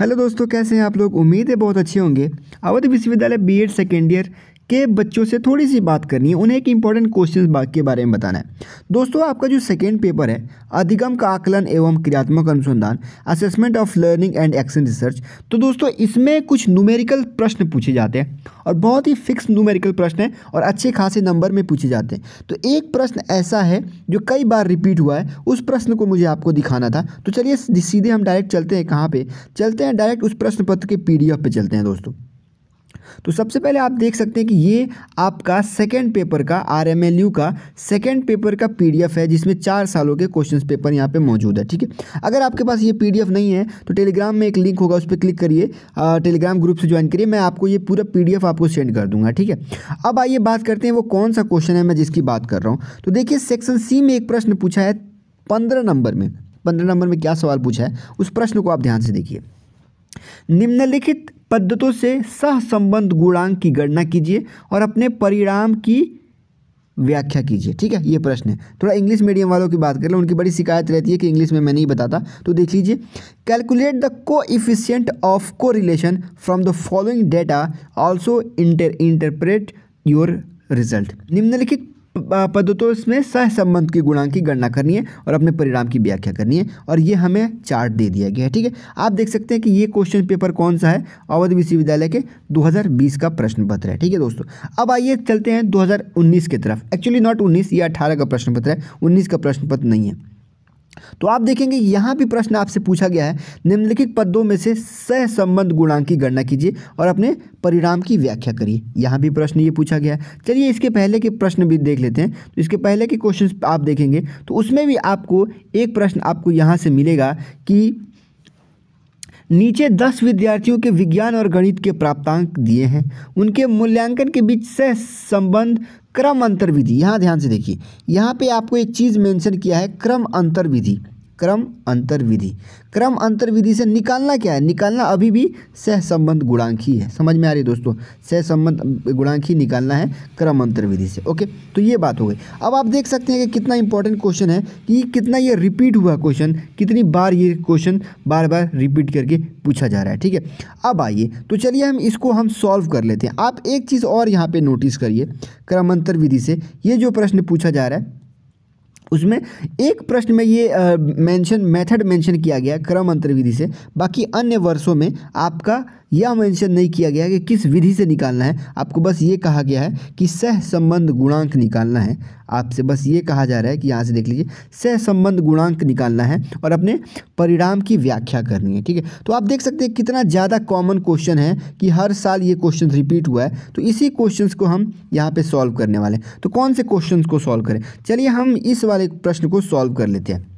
hello दोस्तों कैसे हैं आप लोग उम्मीद है बहुत अच्छे होंगे अवध विश्वविद्यालय बीएड सेकेंड ईयर के बच्चों से थोड़ी सी बात करनी है उन्हें एक इंपॉर्टेंट क्वेश्चन के बारे में बताना है दोस्तों आपका जो सेकेंड पेपर है अधिगम का आकलन एवं क्रियात्मक अनुसंधान assessment of learning and action research तो दोस्तों इसमें कुछ न्यूमेरिकल प्रश्न पूछे जाते हैं और बहुत ही फिक्स न्यूमेरिकल प्रश्न है और अच्छे खासे नंबर में पूछे जाते हैं तो एक प्रश्न ऐसा है जो कई बार रिपीट हुआ है उस प्रश्न को मुझे आपको दिखाना था तो चलिए सीधे हम डायरेक्ट चलते हैं कहाँ पर चलते हैं डायरेक्ट उस प्रश्न पत्र के पी पे चलते हैं दोस्तों तो सबसे पहले आप देख सकते हैं कि ये आपका सेकेंड पेपर का आर का सेकेंड पेपर का पी है जिसमें चार सालों के क्वेश्चन पेपर यहाँ पे मौजूद है ठीक है अगर आपके पास ये पी नहीं है तो टेलीग्राम में एक लिंक होगा उस पर क्लिक करिए टेलीग्राम ग्रुप से ज्वाइन करिए मैं आपको ये पूरा पी आपको सेंड कर दूंगा ठीक है अब आइए बात करते हैं वो कौन सा क्वेश्चन है मैं जिसकी बात कर रहा हूँ तो देखिए सेक्शन सी में एक प्रश्न पूछा है पंद्रह नंबर में पंद्रह नंबर में क्या सवाल पूछा है उस प्रश्न को आप ध्यान से देखिए निम्नलिखित पद्धतों से सहसंबंध गुणांक की गणना कीजिए और अपने परिणाम की व्याख्या कीजिए ठीक है ये प्रश्न है थोड़ा इंग्लिश मीडियम वालों की बात कर लें उनकी बड़ी शिकायत रहती है कि इंग्लिश में मैं नहीं बताता तो देख लीजिए calculate the coefficient of correlation from the following data also inter interpret your result निम्नलिखित पदों तो इसमें सहसंबंध के गुणांक की गणना करनी है और अपने परिणाम की व्याख्या करनी है और ये हमें चार्ट दे दिया गया है ठीक है आप देख सकते हैं कि ये क्वेश्चन पेपर कौन सा है अवध विश्वविद्यालय के 2020 का प्रश्न पत्र है ठीक है दोस्तों अब आइए चलते हैं 2019 की तरफ एक्चुअली नॉट 19 ये 18 का प्रश्न पत्र है 19 का प्रश्न पत्र नहीं है तो आप देखेंगे यहाँ भी प्रश्न आपसे पूछा गया है निम्नलिखित पदों में से सह संबंध गुणांक की गणना कीजिए और अपने परिणाम की व्याख्या करिए यहाँ भी प्रश्न ये पूछा गया है चलिए इसके पहले के प्रश्न भी देख लेते हैं तो इसके पहले के क्वेश्चन आप देखेंगे तो उसमें भी आपको एक प्रश्न आपको यहाँ से मिलेगा कि नीचे दस विद्यार्थियों के विज्ञान और गणित के प्राप्तांक दिए हैं उनके मूल्यांकन के बीच सह संबंध क्रम अंतर विधि यहाँ ध्यान से देखिए यहाँ पे आपको एक चीज़ मेंशन किया है क्रम अंतर विधि क्रम अंतर विधि क्रम अंतर विधि से निकालना क्या है निकालना अभी भी सहसंबंध गुणांक ही है समझ में आ रही है दोस्तों सहसंबंध गुणांक ही निकालना है क्रम अंतर विधि से ओके तो ये बात हो गई अब आप देख सकते हैं कि कितना इंपॉर्टेंट क्वेश्चन है कि कितना ये रिपीट हुआ क्वेश्चन कितनी बार ये क्वेश्चन बार बार रिपीट करके पूछा जा रहा है ठीक है अब आइए तो चलिए हम इसको हम सॉल्व कर लेते हैं आप एक चीज़ और यहाँ पर नोटिस करिए क्रम अंतर विधि से ये जो प्रश्न पूछा जा रहा है उसमें एक प्रश्न में ये मेंशन मेथड मेंशन किया गया क्रम अंतर्विधि से बाकी अन्य वर्षों में आपका यह मेंशन नहीं किया गया कि किस विधि से निकालना है आपको बस ये कहा गया है कि सह संबंध गुणांक निकालना है आपसे बस ये कहा जा रहा है कि यहाँ से देख लीजिए सह संबंध गुणांक निकालना है और अपने परिणाम की व्याख्या करनी है ठीक है तो आप देख सकते हैं कितना ज़्यादा कॉमन क्वेश्चन है कि हर साल ये क्वेश्चन रिपीट हुआ है तो इसी क्वेश्चन को हम यहाँ पर सॉल्व करने वाले हैं तो कौन से क्वेश्चन को सॉल्व करें चलिए हम इस वाले प्रश्न को सॉल्व कर लेते हैं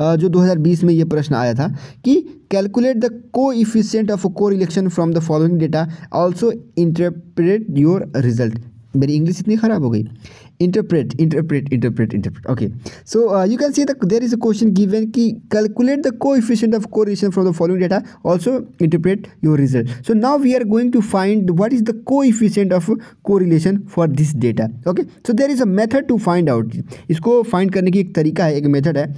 जो 2020 में ये प्रश्न आया था कि calculate the coefficient of correlation from the following data also interpret your result मेरी इंग्लिश इतनी ख़राब हो गई interpret interpret interpret interpret okay so you can see the there is a question given की calculate the coefficient of correlation from the following data also interpret your result so now we are going to find what is the coefficient of correlation for this data okay so there is a method to find out इसको find करने की एक तरीका है एक method है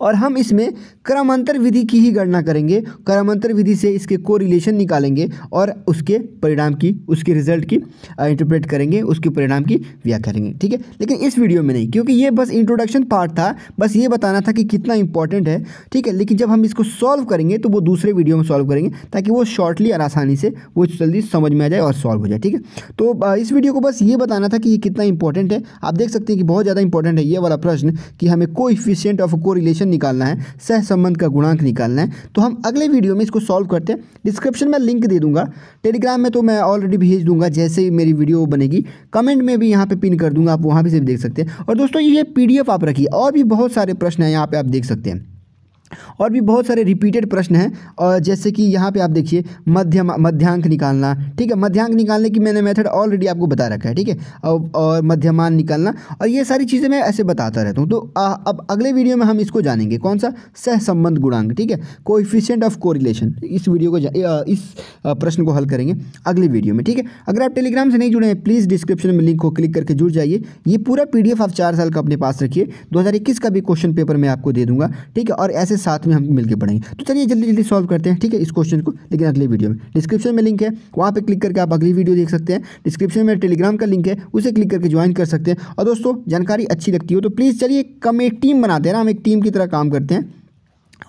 और हम इसमें क्रमांतर विधि की ही गणना करेंगे क्रमांतर विधि से इसके को रिलेशन निकालेंगे और उसके परिणाम की उसके रिजल्ट की इंटरप्रेट करेंगे उसके परिणाम की व्या करेंगे ठीक है लेकिन इस वीडियो में नहीं क्योंकि ये बस इंट्रोडक्शन पार्ट था बस ये बताना था कि कितना इंपॉर्टेंट है ठीक है लेकिन जब हम इसको सॉल्व करेंगे तो वो दूसरे वीडियो में सॉल्व करेंगे ताकि वो शॉर्टली और आसानी से वो जल्दी समझ में आ जाए और सॉल्व हो जाए ठीक है तो इस वीडियो को बस ये बताना था कि ये कितना इंपॉर्टेंट है आप देख सकते हैं कि बहुत ज़्यादा इंपॉर्टेंट है ये वाला प्रश्न कि हमें को इफिशियंट ऑफ को कोरिलेशन निकालना है सहसंबंध का गुणांक निकालना है तो हम अगले वीडियो में इसको सॉल्व करते हैं डिस्क्रिप्शन में लिंक दे दूंगा टेलीग्राम में तो मैं ऑलरेडी भेज दूंगा जैसे ही मेरी वीडियो बनेगी कमेंट में भी यहाँ पर पिन कर दूंगा आप वहाँ भी से देख सकते हैं और दोस्तों ये पीडीएफ आप रखिए और भी बहुत सारे प्रश्न हैं यहाँ पर आप देख सकते हैं और भी बहुत सारे रिपीटेड प्रश्न हैं और जैसे कि यहाँ पे आप देखिए मध्य मध्यांक निकालना ठीक है मध्यांक निकालने की मैंने मेथड ऑलरेडी आपको बता रखा है ठीक है और, और मध्यमान निकालना और ये सारी चीज़ें मैं ऐसे बताता रहता हूँ तो आ, अब अगले वीडियो में हम इसको जानेंगे कौन सा सहसंबंध गुणांक ठीक है कोइफिशियंट ऑफ कोरिलेशन इस वीडियो को इस प्रश्न को हल करेंगे अगले वीडियो में ठीक है अगर आप टेलीग्राम से नहीं जुड़े हैं प्लीज़ डिस्क्रिप्शन में लिंक को क्लिक करके जुड़ जाइए ये पूरा पी आप चार साल का अपने पास रखिए दो का भी क्वेश्चन पेपर मैं आपको दे दूँगा ठीक है और ऐसे साथ में हम मिलकर पढ़ेंगे तो चलिए जल्दी जल्दी सॉल्व करते हैं ठीक है इस क्वेश्चन को लेकिन अगले वीडियो में डिस्क्रिप्शन में लिंक है वहाँ पर क्लिक करके आप अगली वीडियो देख सकते हैं डिस्क्रिप्शन में टेलीग्राम का लिंक है उसे क्लिक करके ज्वाइन कर सकते हैं और दोस्तों जानकारी अच्छी लगती हो तो प्लीज़ चलिए कम एक टीम बनाते हैं ना हम एक टीम की तरह काम करते हैं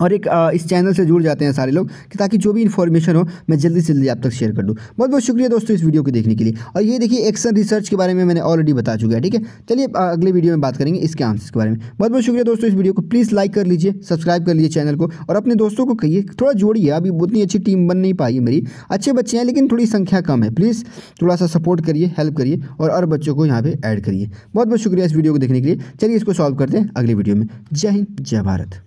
और एक इस चैनल से जुड़ जाते हैं सारे लोग कि ताकि जो भी इन्फॉर्मेशन हो मैं जल्दी से जल्दी आप तक शेयर कर दूँ बहुत बहुत शुक्रिया दोस्तों इस वीडियो को देखने के लिए और ये देखिए एक्शन रिसर्च के बारे में मैंने ऑलरेडी बता चुका है ठीक है चलिए अगले वीडियो में बात करेंगे इसके आंसर के बारे में बहुत बहुत शुक्रिया दोस्तों इस वीडियो को प्लीज़ लाइक कर लीजिए सब्सक्राइब कर लीजिए चैनल को और अपने दोस्तों को कहिए थोड़ा जोड़िए अभी उतनी अच्छी टीम बन नहीं पाई है मेरी अच्छे बच्चे हैं लेकिन थोड़ी संख्या कम है प्लीज़ थोड़ा सा सपोर्ट करिए हेल्प करिए और और बच्चों को यहाँ पर ऐड करिए बहुत बहुत शुक्रिया इस वीडियो को देखने के लिए चलिए इसको सॉल्व करते हैं अगले वीडियो में जय हिंद जय भारत